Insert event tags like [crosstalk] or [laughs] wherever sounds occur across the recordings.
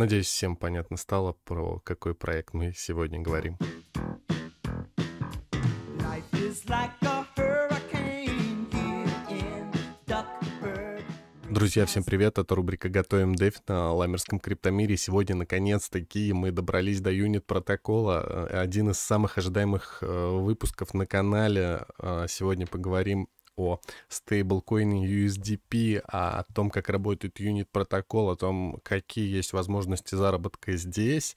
Надеюсь, всем понятно стало, про какой проект мы сегодня говорим. Друзья, всем привет, это рубрика «Готовим Дэв» на Ламерском криптомире. Сегодня, наконец-таки, мы добрались до юнит протокола. Э, один из самых ожидаемых э, выпусков на канале. Э, сегодня поговорим о стейблкоине USDP, а о том, как работает юнит протокол, о том, какие есть возможности заработка здесь.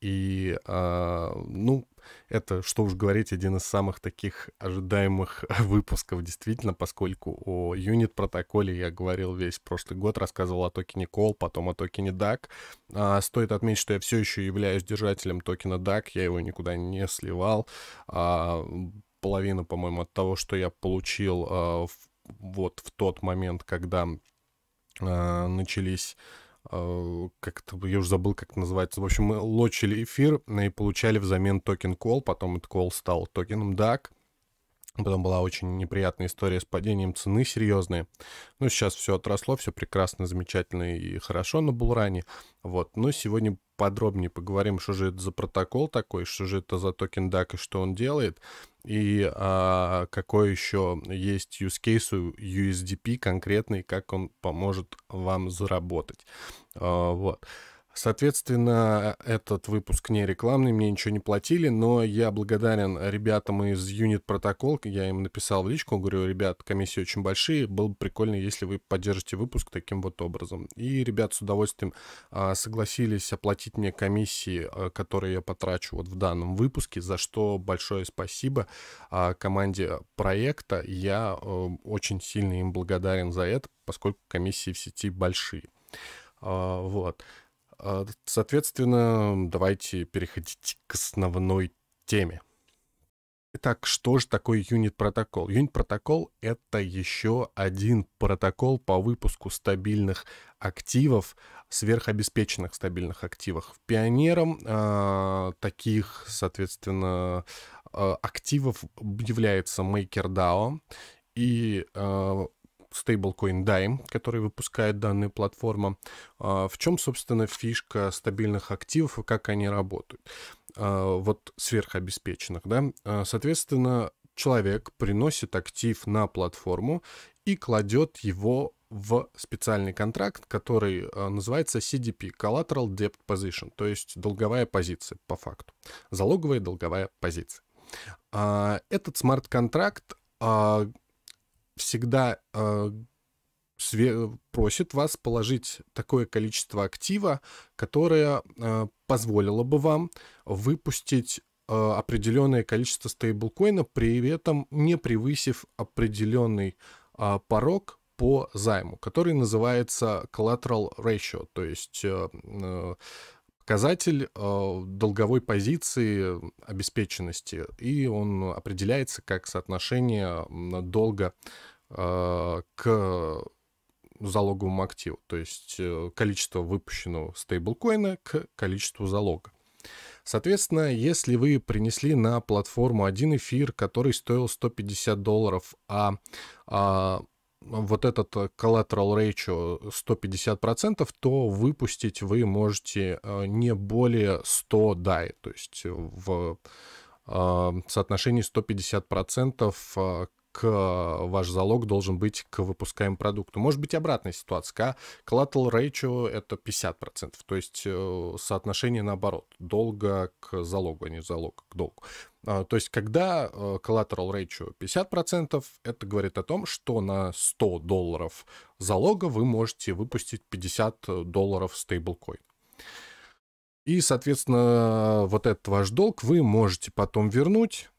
И, а, ну, это, что уж говорить, один из самых таких ожидаемых [laughs] выпусков, действительно, поскольку о юнит-протоколе я говорил весь прошлый год, рассказывал о токене COL, потом о токене DAC. А, стоит отметить, что я все еще являюсь держателем токена DAC, я его никуда не сливал. А, половина, по-моему, от того, что я получил э, вот в тот момент, когда э, начались а, как-то, я уже забыл, как это называется. В общем, мы лочили эфир и получали взамен токен кол Потом этот кол стал токеном DAC. Потом была очень неприятная история с падением цены серьезные. Ну, сейчас все отросло, все прекрасно, замечательно и хорошо на Булране. Вот, но сегодня подробнее поговорим, что же это за протокол такой, что же это за токен DAC и что он делает и а, какой еще есть use case у USDP конкретный, как он поможет вам заработать. А, вот. Соответственно, этот выпуск не рекламный, мне ничего не платили, но я благодарен ребятам из Unit Protocol. Я им написал в личку, говорю, ребят, комиссии очень большие, было бы прикольно, если вы поддержите выпуск таким вот образом. И ребят с удовольствием а, согласились оплатить мне комиссии, а, которые я потрачу вот в данном выпуске, за что большое спасибо а, команде проекта. Я э, очень сильно им благодарен за это, поскольку комиссии в сети большие. Вот. А, соответственно, давайте переходить к основной теме. Итак, что же такое Unit протокол? Unit протокол — это еще один протокол по выпуску стабильных активов, сверхобеспеченных стабильных активов. Пионером э, таких, соответственно, э, активов является MakerDAO, и стейблкоин Dime, который выпускает данная платформа. В чем, собственно, фишка стабильных активов и как они работают? А, вот сверхобеспеченных, да? А, соответственно, человек приносит актив на платформу и кладет его в специальный контракт, который а, называется CDP, Collateral Debt Position, то есть долговая позиция по факту, залоговая долговая позиция. Этот смарт-контракт всегда э, просит вас положить такое количество актива, которое э, позволило бы вам выпустить э, определенное количество стейблкоина, при этом не превысив определенный э, а, порог по займу, который называется collateral ratio, то есть э, э, показатель э, долговой позиции обеспеченности, и он определяется как соотношение долга э, к залоговому активу, то есть э, количество выпущенного стейблкоина к количеству залога. Соответственно, если вы принесли на платформу один эфир, который стоил 150 долларов, а, а вот этот э, collateral ratio 150%, то выпустить вы можете э, не более 100 DAI, то есть в э, соотношении 150% к э, ваш залог должен быть к выпускаемому продукту. Может быть обратная ситуация. Collateral ratio это 50%, то есть э, соотношение наоборот, долга к залогу, а не залог к долгу. А, то есть когда э, collateral ratio 50%, это говорит о том, что на 100 долларов залога вы можете выпустить 50 долларов стейблкоин. И, соответственно, вот этот ваш долг вы можете потом вернуть,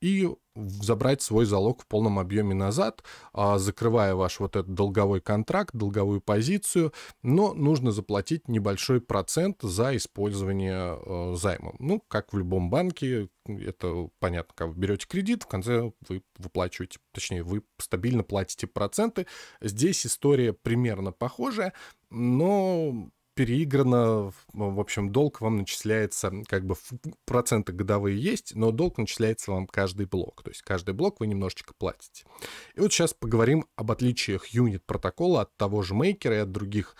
и забрать свой залог в полном объеме назад, а, закрывая ваш вот этот долговой контракт, долговую позицию, но нужно заплатить небольшой процент за использование э, займа. Ну, как в любом банке, это понятно, как вы берете кредит, в конце вы выплачиваете, точнее, вы стабильно платите проценты. Здесь история примерно похожая, но переиграно, ну, в общем, долг вам начисляется, как бы проценты годовые есть, но долг начисляется вам каждый блок, то есть каждый блок вы немножечко платите. И вот сейчас поговорим об отличиях юнит протокола от того же мейкера и от других,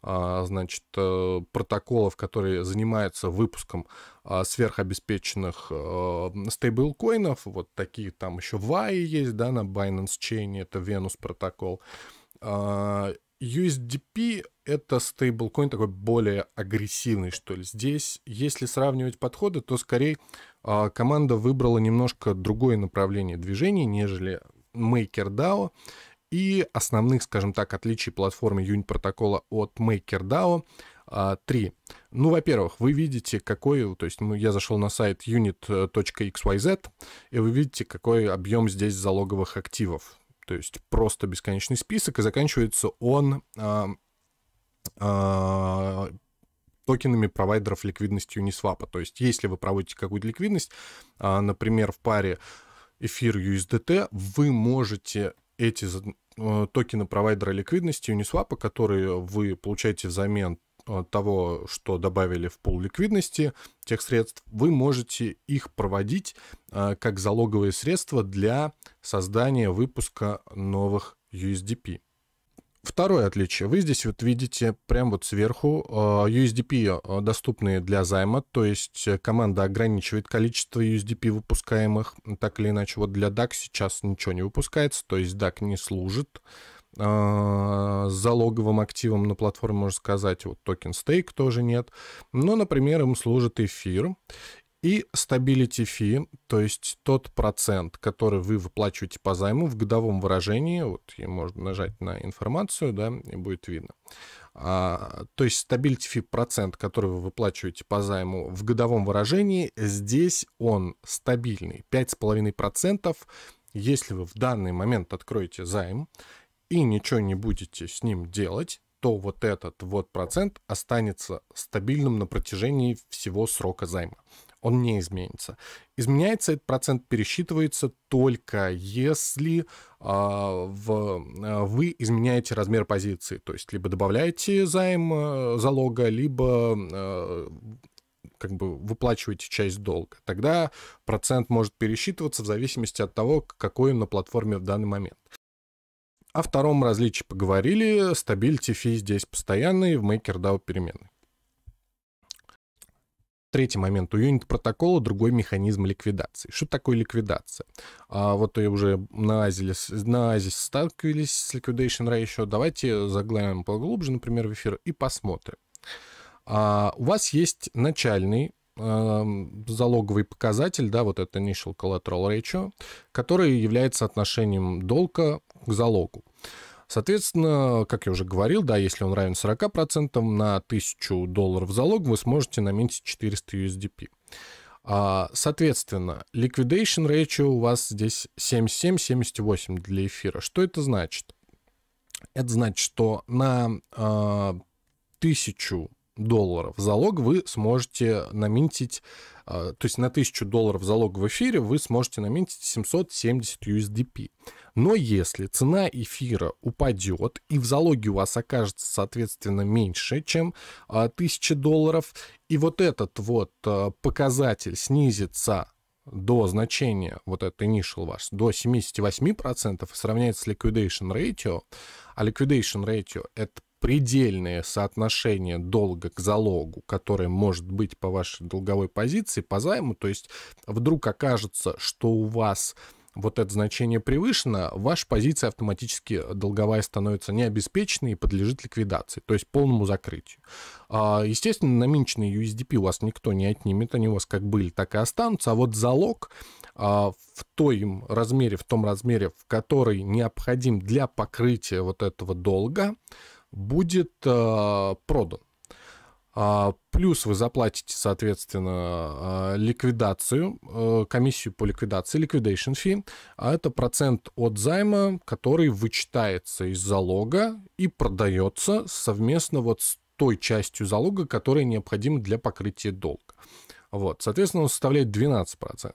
а, значит, э, протоколов, которые занимаются выпуском а, сверхобеспеченных э, стейблкоинов, вот такие там еще VAI есть, да, на Binance Chain, это Venus протокол, а, USDP — это стейблкоин такой более агрессивный, что ли. Здесь, если сравнивать подходы, то скорее э, команда выбрала немножко другое направление движения, нежели MakerDAO. И основных, скажем так, отличий платформы Unit протокола от MakerDAO а, три. Ну, во-первых, вы видите, какой, то есть ну, я зашел на сайт unit.xyz, и вы видите, какой объем здесь залоговых активов то есть просто бесконечный список, и заканчивается он э, э, токенами провайдеров ликвидности Uniswap. То есть если вы проводите какую-то ликвидность, э, например, в паре эфир USDT, вы можете эти токены провайдера ликвидности Uniswap, которые вы получаете взамен Э, того, что добавили в пул ликвидности тех средств, вы можете их проводить э, как залоговые средства для создания выпуска новых USDP. Второе отличие. Вы здесь вот видите прям вот сверху э, USDP доступные для займа, то есть команда ограничивает количество USDP выпускаемых, так или иначе. Вот для DAC сейчас ничего не выпускается, то есть DAC не служит а, с залоговым активом на платформе, можно сказать, вот токен стейк тоже нет. Но, например, им служит эфир. И stability fee, то есть тот процент, который вы выплачиваете по займу в годовом выражении, вот и можно нажать на информацию, да, и будет видно. А, то есть stability fee процент, который вы выплачиваете по займу в годовом выражении, здесь он стабильный, 5,5%. Если вы в данный момент откроете займ, и ничего не будете с ним делать, то вот этот вот процент останется стабильным на протяжении всего срока займа. Он не изменится. Изменяется этот процент, пересчитывается только если э, в, э, вы изменяете размер позиции. То есть либо добавляете займ э, залога, либо э, как бы выплачиваете часть долга. Тогда процент может пересчитываться в зависимости от того, какой он на платформе в данный момент. О втором различии поговорили, стабильти фи здесь постоянный, в MakerDAO переменный. Третий момент. У юнит протокола другой механизм ликвидации. Что такое ликвидация? А вот и уже на Азис, на Азис сталкивались с liquidation ratio. Давайте заглянем поглубже, например, в эфир и посмотрим. А, у вас есть начальный Эм, залоговый показатель, да, вот это initial collateral ratio, который является отношением долга к залогу. Соответственно, как я уже говорил, да, если он равен 40% на 1000 долларов залог, вы сможете наметить 400 USDP. А, соответственно, liquidation ratio у вас здесь 77-78 для эфира. Что это значит? Это значит, что на 1000 а, долларов. Залог вы сможете наминтить, а, то есть на 1000 долларов залог в эфире вы сможете наминтить 770 USDP. Но если цена эфира упадет и в залоге у вас окажется, соответственно, меньше, чем 1000 а, долларов, и вот этот вот а, показатель снизится до значения, вот это initial ваш, до 78% и сравняется с liquidation ratio, а liquidation ratio — это предельное соотношение долга к залогу, которое может быть по вашей долговой позиции, по займу, то есть вдруг окажется, что у вас вот это значение превышено, ваша позиция автоматически долговая становится необеспеченной и подлежит ликвидации, то есть полному закрытию. А, естественно, намеченные USDP у вас никто не отнимет, они у вас как были, так и останутся, а вот залог а, в той размере, в том размере, в который необходим для покрытия вот этого долга, будет э, продан. А, плюс вы заплатите, соответственно, э, ликвидацию, э, комиссию по ликвидации, liquidation fee. А это процент от займа, который вычитается из залога и продается совместно вот с той частью залога, которая необходима для покрытия долга. Вот, соответственно, он составляет 12%.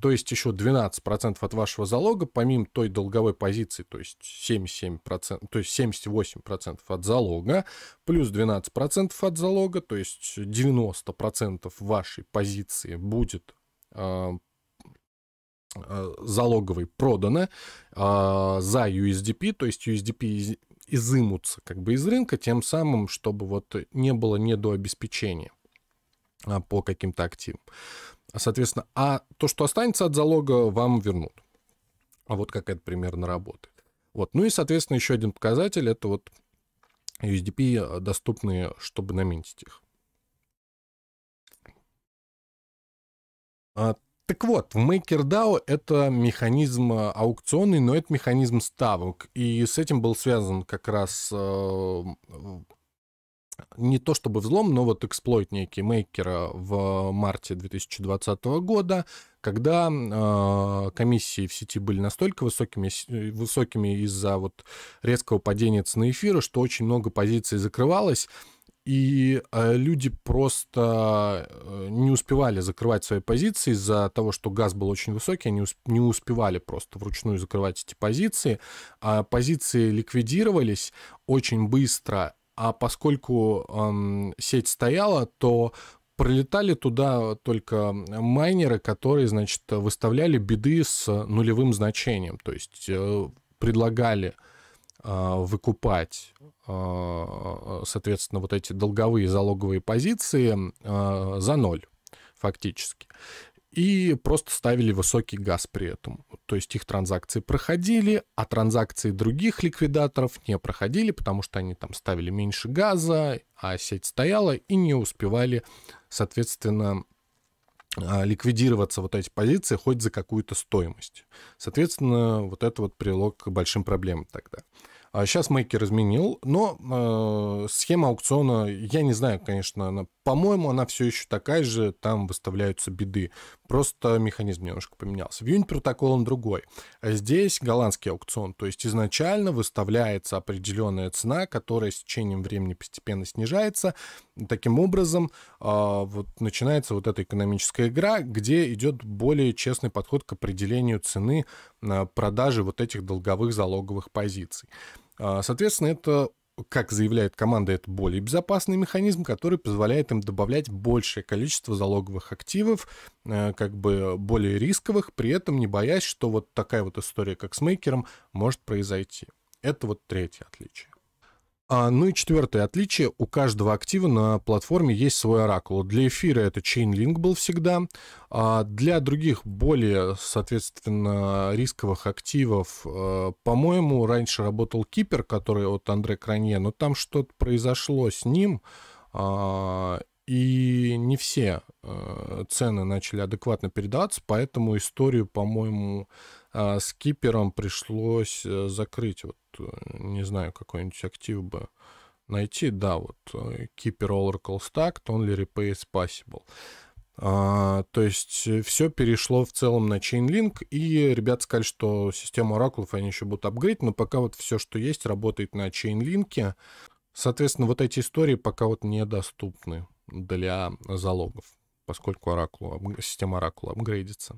То есть еще 12% от вашего залога, помимо той долговой позиции, то есть 77%, то есть 78% от залога, плюс 12% от залога, то есть 90% вашей позиции будет э, залоговой продано э, за USDP, то есть USDP изымутся как бы из рынка, тем самым, чтобы вот не было недообеспечения. А, по каким-то активам. А, соответственно, а то, что останется от залога, вам вернут. А вот как это примерно работает. Вот. Ну и, соответственно, еще один показатель — это вот USDP, э, доступные, чтобы наминтить их. А, так вот, в MakerDAO это механизм э, аукционный, но это механизм ставок. И с этим был связан как раз э, не то чтобы взлом, но вот эксплойт некий мейкера в марте 2020 года, когда э, комиссии в сети были настолько высокими, э, высокими из-за вот резкого падения цены эфира, что очень много позиций закрывалось, и э, люди просто э, не успевали закрывать свои позиции из-за того, что газ был очень высокий, они усп- не успевали просто вручную закрывать эти позиции. А позиции ликвидировались очень быстро, а поскольку эм, сеть стояла, то пролетали туда только майнеры, которые, значит, выставляли биды с нулевым значением, то есть э, предлагали э, выкупать, э, соответственно, вот эти долговые залоговые позиции э, за ноль фактически и просто ставили высокий газ при этом. То есть их транзакции проходили, а транзакции других ликвидаторов не проходили, потому что они там ставили меньше газа, а сеть стояла и не успевали, соответственно, а, ликвидироваться вот эти позиции хоть за какую-то стоимость. Соответственно, вот это вот привело к большим проблемам тогда. А сейчас мейкер изменил, но э, схема аукциона, я не знаю, конечно, она, по-моему, она все еще такая же, там выставляются беды. Просто механизм немножко поменялся. В Unit протокол он другой. а Здесь голландский аукцион, то есть изначально выставляется определенная цена, которая с течением времени постепенно снижается. Таким образом, а, вот начинается вот эта экономическая игра, где идет более честный подход к определению цены продажи вот этих долговых залоговых позиций. А, соответственно, это как заявляет команда, это более безопасный механизм, который позволяет им добавлять большее количество залоговых активов, э, как бы более рисковых, при этом не боясь, что вот такая вот история, как с мейкером, может произойти. Это вот третье отличие. А, ну и четвертое отличие. У каждого актива на платформе есть свой оракул. Для эфира это Chainlink был всегда. А, для других более, соответственно, рисковых активов, э, по-моему, раньше работал Кипер, который от Андре Кранье, но там что-то произошло с ним, а, и не все э, цены начали адекватно передаваться, поэтому историю, по-моему, э, с Кипером пришлось закрыть. Вот Э, не знаю, какой-нибудь актив бы найти. Да, вот э, Keeper Oracle Stack, Only Repay is Possible. А, то есть э, все перешло в целом на Chainlink, и ребят сказали, что систему оракулов они еще будут апгрейд, но пока вот все, что есть, работает на Chainlink. Соответственно, вот эти истории пока вот недоступны для залогов, поскольку оракулу, система оракула апгрейдится.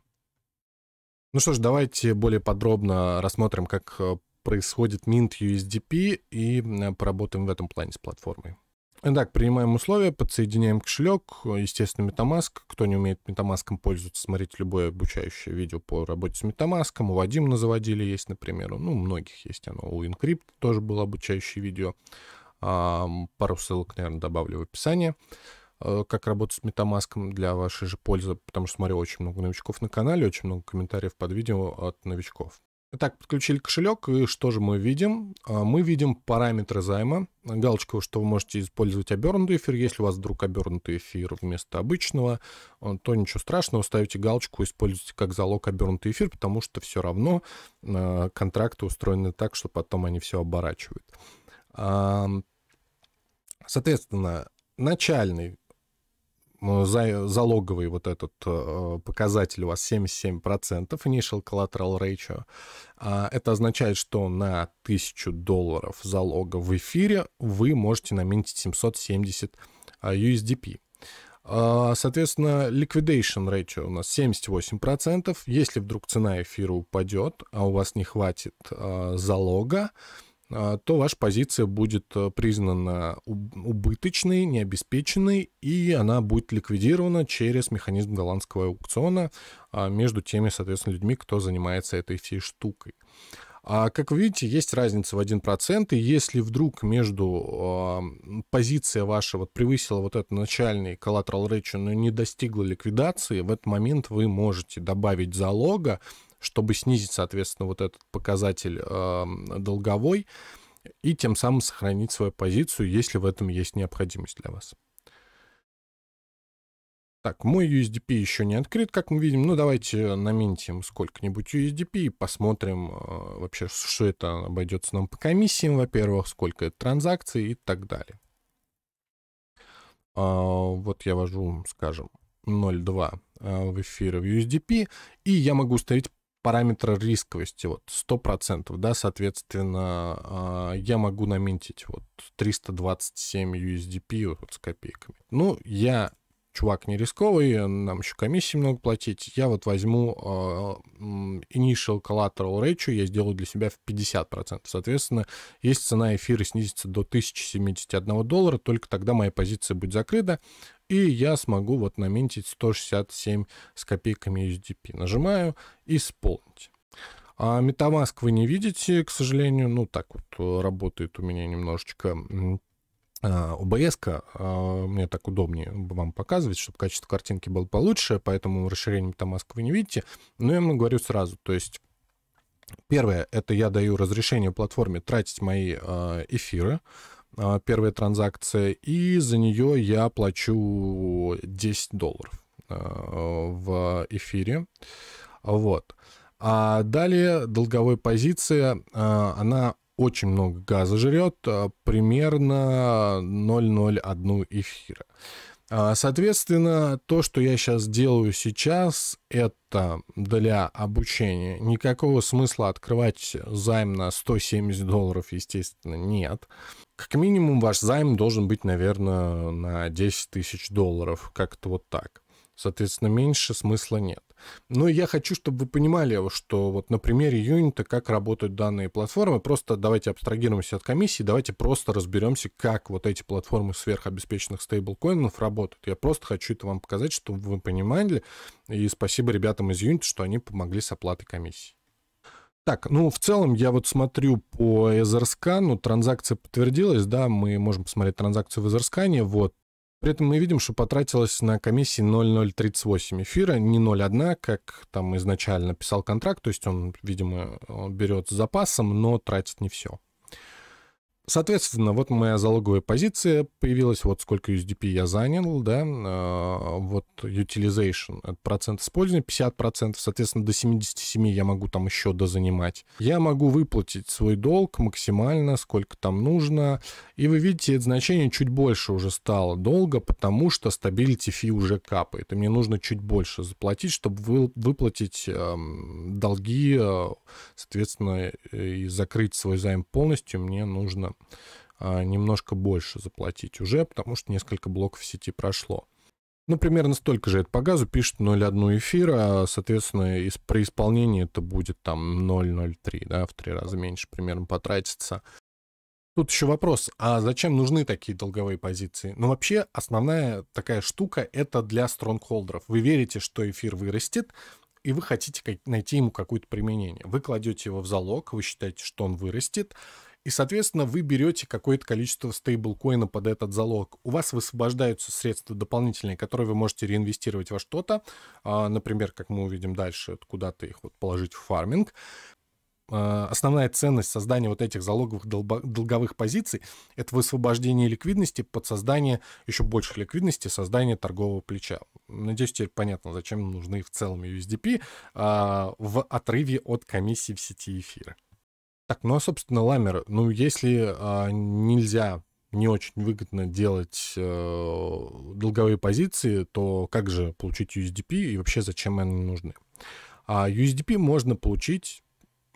Ну что ж, давайте более подробно рассмотрим, как происходит минт USDP и э, поработаем в этом плане с платформой. Итак, принимаем условия, подсоединяем кошелек, естественно, Metamask. Кто не умеет Metamask пользоваться, смотрите любое обучающее видео по работе с Metamask. У Вадима назаводили есть, например, ну, у многих есть оно. У Encrypt тоже было обучающее видео. А, пару ссылок, наверное, добавлю в описание э, как работать с MetaMask для вашей же пользы, потому что смотрю очень много новичков на канале, очень много комментариев под видео от новичков. Итак, подключили кошелек, и что же мы видим? А, мы видим параметры займа, галочку, что вы можете использовать обернутый эфир. Если у вас вдруг обернутый эфир вместо обычного, а, то ничего страшного, ставите галочку, используйте как залог обернутый эфир, потому что все равно а, контракты устроены так, что потом они все оборачивают. Соответственно, начальный залоговый вот этот э, показатель у вас 77%, initial collateral ratio. А, это означает, что на 1000 долларов залога в эфире вы можете наметить 770 USDP. А, а, соответственно, liquidation ratio у нас 78%. Если вдруг цена эфира упадет, а у вас не хватит залога, а, то ваша позиция будет э, признана убыточной, необеспеченной, и она будет ликвидирована через механизм голландского аукциона а, между теми, соответственно, людьми, кто занимается этой всей штукой. А как вы видите, есть разница в 1%, и если вдруг между э, позиция ваша вот превысила вот этот начальный collateral ratio, но не достигла ликвидации, в этот момент вы можете добавить залога, чтобы снизить, соответственно, вот этот показатель э, долговой и тем самым сохранить свою позицию, если в этом есть необходимость для вас. Так, мой USDP еще не открыт, как мы видим. Ну, давайте наметим сколько-нибудь USDP и посмотрим э, вообще, что это обойдется нам по комиссиям, во-первых, сколько это транзакций и так далее. Э, вот я вожу, скажем, 0.2 э, в эфир в USDP, и я могу установить параметра рисковости, вот 100%, да, соответственно, а, я могу наминтить вот 327 USDP вот с копейками. Ну, я чувак не рисковый, нам еще комиссии много платить, я вот возьму э, initial collateral ratio, я сделаю для себя в 50%. Соответственно, если цена эфира снизится до 1071 доллара, только тогда моя позиция будет закрыта, и я смогу вот наметить 167 с копейками USDP. Нажимаю «Исполнить». А Metamask вы не видите, к сожалению. Ну, так вот э, работает у меня немножечко а, ОБС, uh, а, мне так удобнее вам показывать, чтобы качество картинки было получше, поэтому расширение Metamask вы не видите. Но я вам говорю сразу, то есть первое, это я даю разрешение платформе тратить мои а, эфиры, а, первая транзакция, и за нее я плачу 10 долларов а, в эфире. Вот. А далее долговая позиция, а, она очень много газа жрет, примерно 0,01 эфира. Соответственно, то, что я сейчас делаю сейчас, это для обучения. Никакого смысла открывать займ на 170 долларов, естественно, нет. Как минимум ваш займ должен быть, наверное, на 10 тысяч долларов, как-то вот так. Соответственно, меньше смысла нет. Но я хочу, чтобы вы понимали, что вот на примере Юнита, как работают данные платформы. Просто давайте абстрагируемся от комиссии, давайте просто разберемся, как вот эти платформы сверхобеспеченных стейблкоинов работают. Я просто хочу это вам показать, чтобы вы понимали. И спасибо ребятам из Юнита, что они помогли с оплатой комиссии. Так, ну, в целом, я вот смотрю по EtherScan, ну, транзакция подтвердилась, да, мы можем посмотреть транзакцию в EtherScan, вот. При этом мы видим, что потратилось на комиссии 0,038 эфира, не 0,1, как там изначально писал контракт, то есть он, видимо, э, берет с запасом, но тратит не все. Соответственно, вот моя залоговая позиция появилась, вот сколько USDP я занял, да, а, вот utilization, это процент использования, 50%, соответственно, до 77 я могу там еще дозанимать. Я могу выплатить свой долг максимально, сколько там нужно, и вы видите, это значение чуть больше уже стало долго, потому что stability fee уже капает, и мне нужно чуть больше заплатить, чтобы выплатить эм, долги, э, соответственно, и закрыть свой займ полностью, мне нужно а, немножко больше заплатить уже, потому что несколько блоков сети прошло. Ну, примерно столько же это по газу пишет 0,1 эфира, а, соответственно, из, при исполнении это будет там 0,03, да, в три раза меньше примерно потратится. Тут еще вопрос, а зачем нужны такие долговые позиции? Ну, вообще, основная такая штука — это для стронгхолдеров. Вы верите, что эфир вырастет, и вы хотите найти ему какое-то применение. Вы кладете его в залог, вы считаете, что он вырастет, и, соответственно, вы берете какое-то количество стейблкоина под этот залог. У вас высвобождаются средства дополнительные, которые вы можете реинвестировать во что-то. А, например, как мы увидим дальше, куда-то их вот положить в фарминг а, основная ценность создания вот этих залоговых долговых позиций – это высвобождение ликвидности под создание еще больше ликвидности, создание торгового плеча. Надеюсь, теперь понятно, зачем нужны в целом USDP а, в отрыве от комиссии в сети эфира. Так, ну а, собственно, ламер, ну, если а, нельзя, не очень выгодно делать э, долговые позиции, то как же получить USDP и вообще зачем они нужны? А USDP можно получить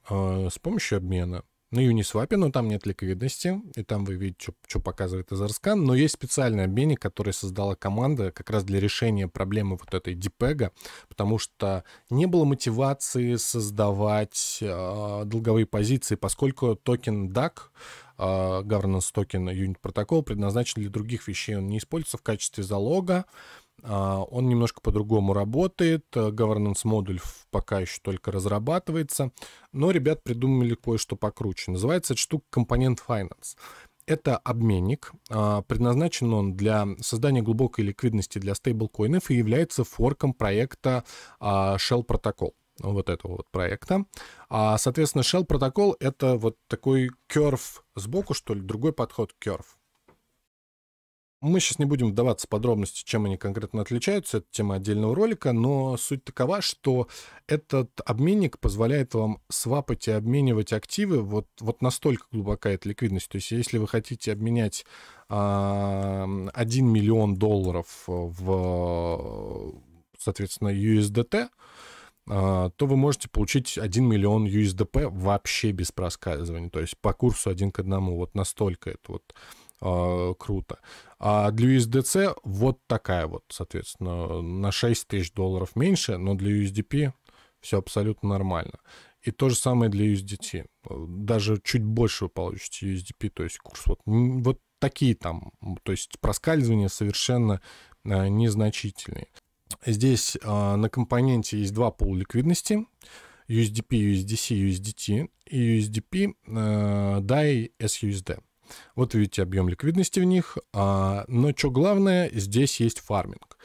э, с помощью обмена на ну, Uniswap, но там нет ликвидности, и там вы видите, что показывает Azercan, но есть специальный обменник, который создала команда как раз для решения проблемы вот этой дипега, потому что не было мотивации создавать э, долговые позиции, поскольку токен DAC, э, а, governance токен Unit протокол, предназначен для других вещей, он не используется в качестве залога, а, он немножко по-другому работает. Э, governance модуль пока еще только разрабатывается. Но ребят придумали кое-что покруче. Называется эта штука компонент Finance. Это обменник, а, предназначен он для создания глубокой ликвидности для стейблкоинов и является форком проекта а, Shell Protocol вот этого вот проекта. А, соответственно, Shell протокол — это вот такой керф сбоку, что ли, другой подход к керф. Мы сейчас не будем вдаваться в подробности, чем они конкретно отличаются, это тема отдельного ролика, но суть такова, что этот обменник позволяет вам свапать и обменивать активы, вот, вот настолько глубока эта ликвидность. То есть если вы хотите обменять а, 1 миллион долларов в, соответственно, USDT, а, то вы можете получить 1 миллион USDP вообще без просказывания, то есть по курсу один к одному, вот настолько это вот а, круто. А для USDC вот такая вот, соответственно, на 6 тысяч долларов меньше, но для USDP все абсолютно нормально. И то же самое для USDT. Даже чуть больше вы получите USDP, то есть курс вот, вот такие там, то есть проскальзывания совершенно э, незначительные. Здесь э, на компоненте есть два пула ликвидности. USDP, USDC, USDT и USDP, э, DAI, SUSD. Вот видите объем ликвидности в них. А, но что главное, здесь есть фарминг.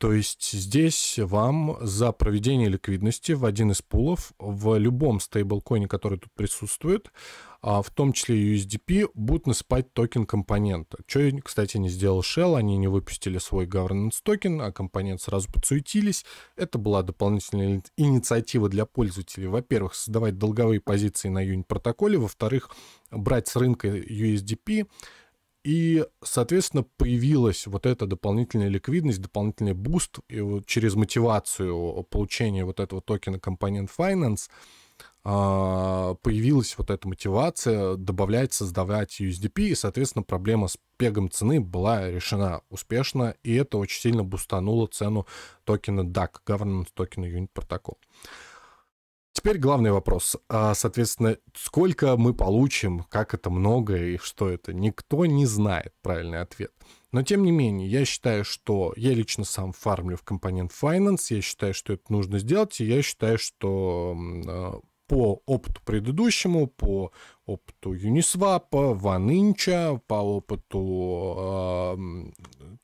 То есть здесь вам за проведение ликвидности в один из пулов в любом стейблкоине, который тут присутствует, а, в том числе USDP, будут насыпать токен компонента. Что, кстати, не сделал Shell, они не выпустили свой governance токен, а компонент сразу подсуетились. Это была дополнительная инициатива для пользователей. Во-первых, создавать долговые позиции на юнит протоколе, во-вторых, брать с рынка USDP, и, соответственно, появилась вот эта дополнительная ликвидность, дополнительный буст и вот через мотивацию получения вот этого токена компонент Finance а, появилась вот эта мотивация добавлять, создавать USDP, и, соответственно, проблема с пегом цены была решена успешно, и это очень сильно бустануло цену токена DAC, governance токена Unit Protocol. Теперь главный вопрос. А, соответственно, сколько мы получим, как это много и что это? Никто не знает правильный ответ. Но тем не менее, я считаю, что я лично сам фармлю в компонент Finance, я считаю, что это нужно сделать, и я считаю, что а, по опыту предыдущему, по опыту Uniswap, OneInch, по опыту, э, а,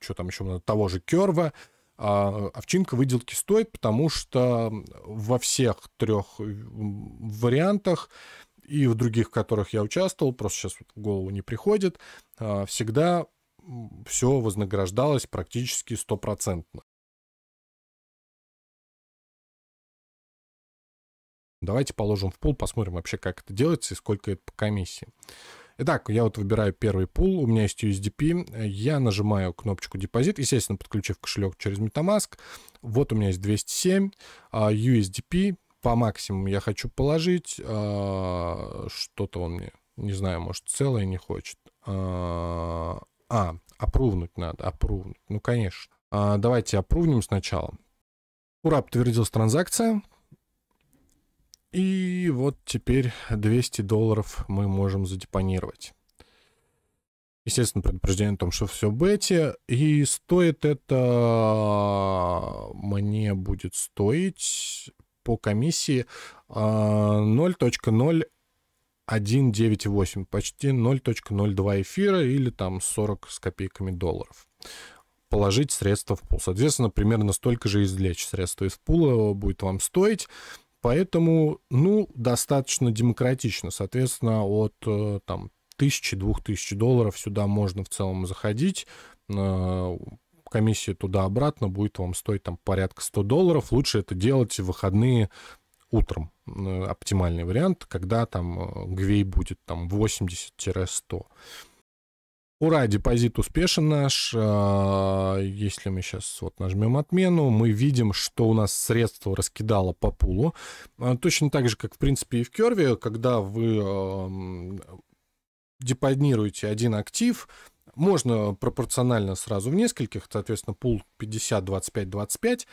что там еще, того же Керва, а овчинка выделки стоит, потому что во всех трех э, вариантах и в других, в которых я участвовал, просто сейчас в голову не приходит, а, всегда все вознаграждалось практически стопроцентно. Давайте положим в пол, посмотрим вообще, как это делается и сколько это по комиссии. Итак, я вот выбираю первый пул, у меня есть USDP, я нажимаю кнопочку депозит, естественно, подключив кошелек через Metamask. Вот у меня есть 207 а, USDP, по максимуму я хочу положить, а, что-то он мне, не знаю, может, целое не хочет. А, а опрувнуть надо, опрувнуть, ну, конечно. Давайте опрувнем сначала. Ура, подтвердилась транзакция. И вот теперь 200 долларов мы можем задепонировать. Естественно, предупреждение о том, что все бете. И стоит это а, мне будет стоить по комиссии 0.0198, а, почти 0.02 эфира или там 40 с копейками долларов положить средства в пул. Соответственно, примерно столько же извлечь средства из пула будет вам стоить. Поэтому, ну, достаточно демократично. Соответственно, от э, там тысячи-двух тысяч долларов сюда можно в целом заходить. Э, комиссия туда-обратно будет вам стоить там порядка 100 долларов. Лучше это делать в выходные утром. Э, оптимальный вариант, когда там гвей будет там 80-100. Ура, депозит успешен наш. А, если мы сейчас вот нажмем отмену, мы видим, что у нас средства раскидало по пулу. А, точно так же, как в принципе и в Керве, когда вы депонируете один актив, можно пропорционально сразу в нескольких, соответственно, пул 50, 25, 25,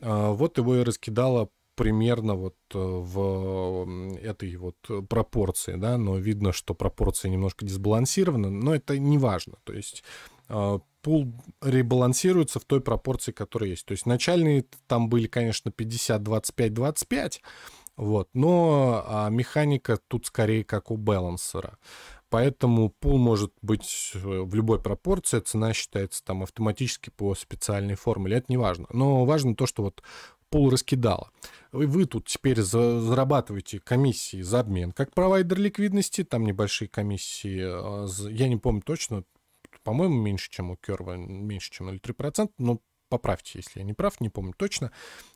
вот его и раскидало примерно вот э, в этой вот пропорции, да, но видно, что пропорции немножко дисбалансированы, но это не важно, то есть а, пул ребалансируется в той пропорции, которая есть. То есть начальные там были, конечно, 50, 25, 25, вот, но а, механика тут скорее как у балансера. Поэтому пул может быть э, в любой пропорции, цена считается там автоматически по специальной формуле, это не важно. Но важно то, что вот Пул раскидала. Вы тут теперь зарабатываете комиссии за обмен как провайдер ликвидности, там небольшие комиссии, э, я не помню точно, по-моему, меньше, чем у Керва, меньше, чем 0,3%, но поправьте, если я не прав, не помню точно.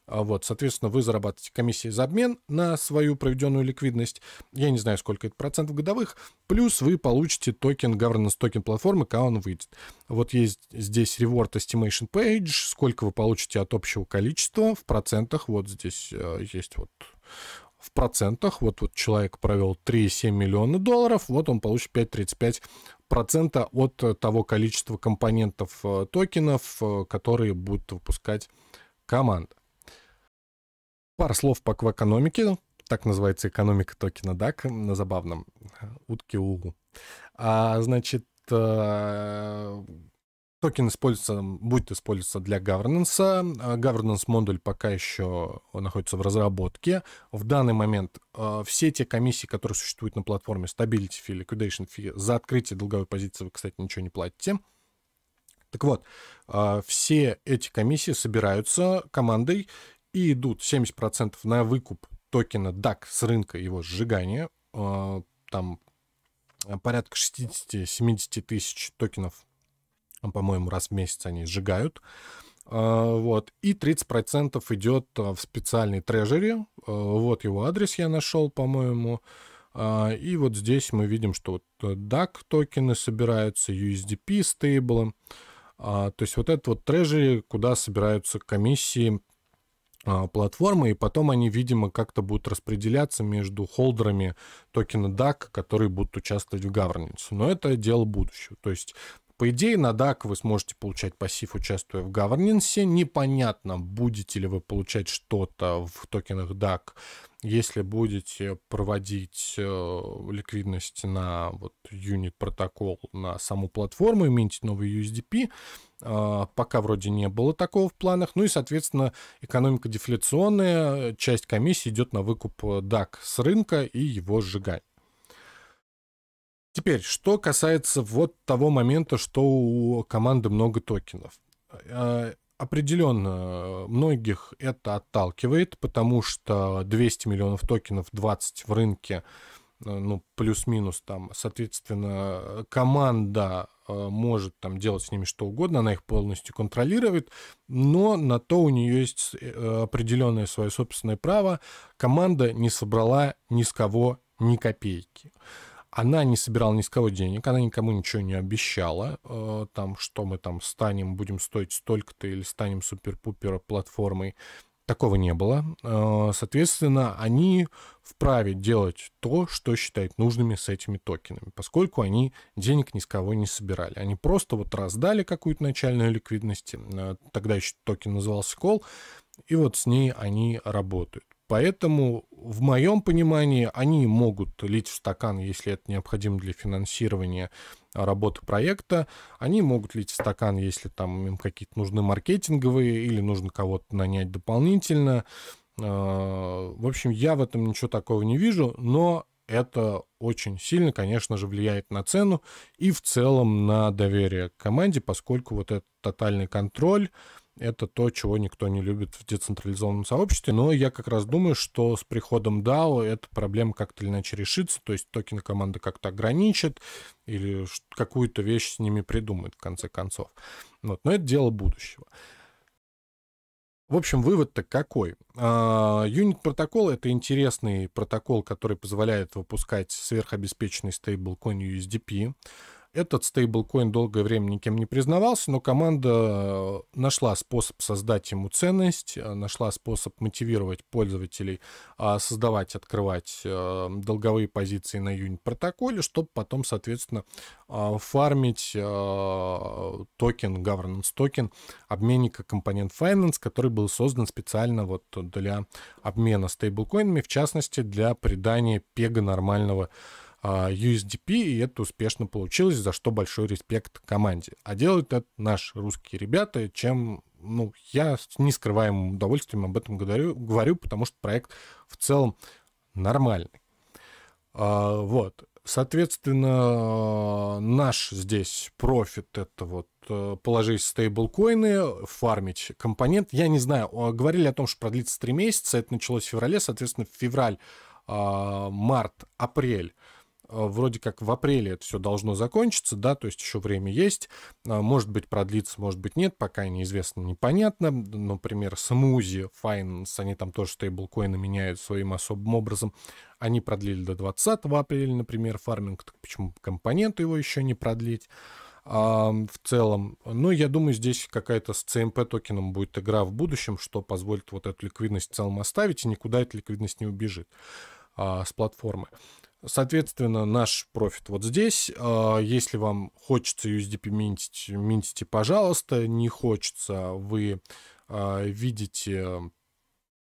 А вот, соответственно, вы зарабатываете комиссии за обмен на свою проведенную ликвидность. Я не знаю, сколько это процентов годовых. Плюс вы получите токен, governance токен платформы, когда он выйдет. Вот есть здесь reward estimation page, сколько вы получите от общего количества в процентах. Вот здесь э, есть вот процентах, вот, вот человек провел 3,7 миллиона долларов, вот он получит 5,35 процента от э, того количества компонентов э, токенов, э, которые будет выпускать команда. Пара слов по квэкономике. Так называется экономика токена DAC на забавном. утке Угу. А, значит, Токен используется, будет использоваться для governance. А, governance модуль пока еще находится в разработке. В данный момент а, все те комиссии, которые существуют на платформе Stability Fee, Liquidation Fee, за открытие долговой позиции вы, кстати, ничего не платите. Так вот, а, все эти комиссии собираются командой и идут 70% на выкуп токена DAC с рынка его сжигания. Там порядка 60-70 тысяч токенов по-моему, раз в месяц они сжигают. А, вот. И 30% идет а, в специальный трежери. А, вот его адрес я нашел, по-моему. И вот здесь мы видим, что вот э, DAC токены собираются, USDP стейблы. То есть вот это вот трежери, куда собираются комиссии платформы, и потом они, видимо, как-то будут распределяться между холдерами токена DAC, которые будут участвовать в governance. Но это дело будущего. То есть по идее, на DAC вы сможете получать пассив, участвуя в governance. Непонятно, будете ли вы получать что-то в токенах DAC, если будете проводить э, ликвидность на вот юнит протокол на саму платформу и минтить новый USDP, а, пока вроде не было такого в планах. Ну и, соответственно, экономика дефляционная, часть комиссии идет на выкуп DAC э, с рынка и его сжигание. Теперь, что касается вот того момента, что у команды много токенов. Э, определенно, многих это отталкивает, потому что 200 миллионов токенов, 20 в рынке, э, ну, плюс-минус там, соответственно, команда э, может там делать с ними что угодно, она их полностью контролирует, но на то у нее есть определенное свое собственное право. Команда не собрала ни с кого ни копейки. Она не собирала ни с кого денег, она никому ничего не обещала, э, там, что мы там станем, будем стоить столько-то или станем супер-пупер платформой. Такого не было. Э, соответственно, они вправе делать то, что считают нужными с этими токенами, поскольку они денег ни с кого не собирали. Они просто вот раздали какую-то начальную ликвидность, э, тогда еще токен назывался Call, и вот с ней они работают. Поэтому, в моем понимании, они могут лить в стакан, если это необходимо для финансирования а, работы проекта. Они могут лить в стакан, если там им какие-то нужны маркетинговые или нужно кого-то нанять дополнительно. А, в общем, я в этом ничего такого не вижу, но это очень сильно, конечно же, влияет на цену и в целом на доверие к команде, поскольку вот этот тотальный контроль это то, чего никто не любит в децентрализованном сообществе. Но я как раз думаю, что с приходом DAO эта проблема как-то или иначе решится, то есть токен команды как-то ограничит или какую-то вещь с ними придумает в конце концов. Вот. Но это дело будущего. В общем, вывод-то какой? Юнит а, протокол — это интересный протокол, который позволяет выпускать сверхобеспеченный стейблкоин USDP. Этот стейблкоин долгое время никем не признавался, но команда э, нашла способ создать ему ценность, э, нашла способ мотивировать пользователей а, создавать, открывать э, долговые позиции на июнь протоколе, чтобы потом, соответственно, а, фармить токен, governance токен обменника компонент Finance, который был создан специально вот для обмена стейблкоинами, в частности, для придания пега нормального а, USDP, и это успешно получилось, за что большой респект команде. А делают это наши русские ребята, чем ну, я с нескрываемым удовольствием об этом говорю, говорю потому что проект в целом нормальный. А, вот. Соответственно, наш здесь профит это вот э, положить стейблкоины, фармить компонент. Я не знаю, говорили о том, что продлится 3 месяца, это началось в феврале, соответственно, февраль, а, март, апрель а, вроде как в апреле это все должно закончиться, да, то есть еще время есть, а, может быть продлится, может быть нет, пока неизвестно, непонятно. Например, Смузи, Finance, они там тоже стейблкоины меняют своим особым образом. Они продлили до 20 апреля, например, фарминг, так почему компоненту его еще не продлить? в целом. Но ну, я думаю, здесь какая-то с CMP эм токеном будет игра в будущем, что позволит вот эту ликвидность в целом оставить, и никуда эта ликвидность не убежит а, с платформы. Соответственно, наш профит вот здесь. А, если вам хочется USDP минтить, минтите, пожалуйста. Не хочется, вы а, видите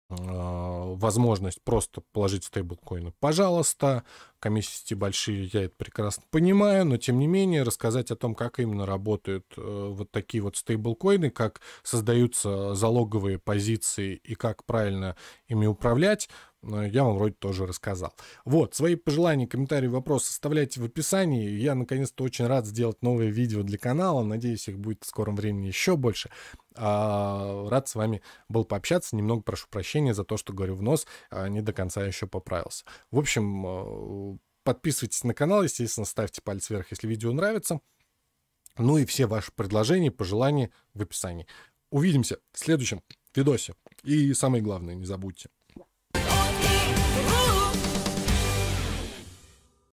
а, возможность просто положить стейблкоины. Пожалуйста, комиссии большие, я это прекрасно понимаю, но тем не менее рассказать о том, как именно работают э, вот такие вот стейблкоины, как создаются залоговые позиции и как правильно ими управлять, э, я вам вроде тоже рассказал. Вот, свои пожелания, комментарии, вопросы оставляйте в описании. Я, наконец-то, очень рад сделать новые видео для канала. Надеюсь, их будет в скором времени еще больше. А, рад с вами был пообщаться. Немного прошу прощения за то, что говорю в нос, а не до конца еще поправился. В общем, э, подписывайтесь на канал, естественно, ставьте палец вверх, если видео нравится. Ну и все ваши предложения, пожелания в описании. Увидимся в следующем видосе. И самое главное, не забудьте,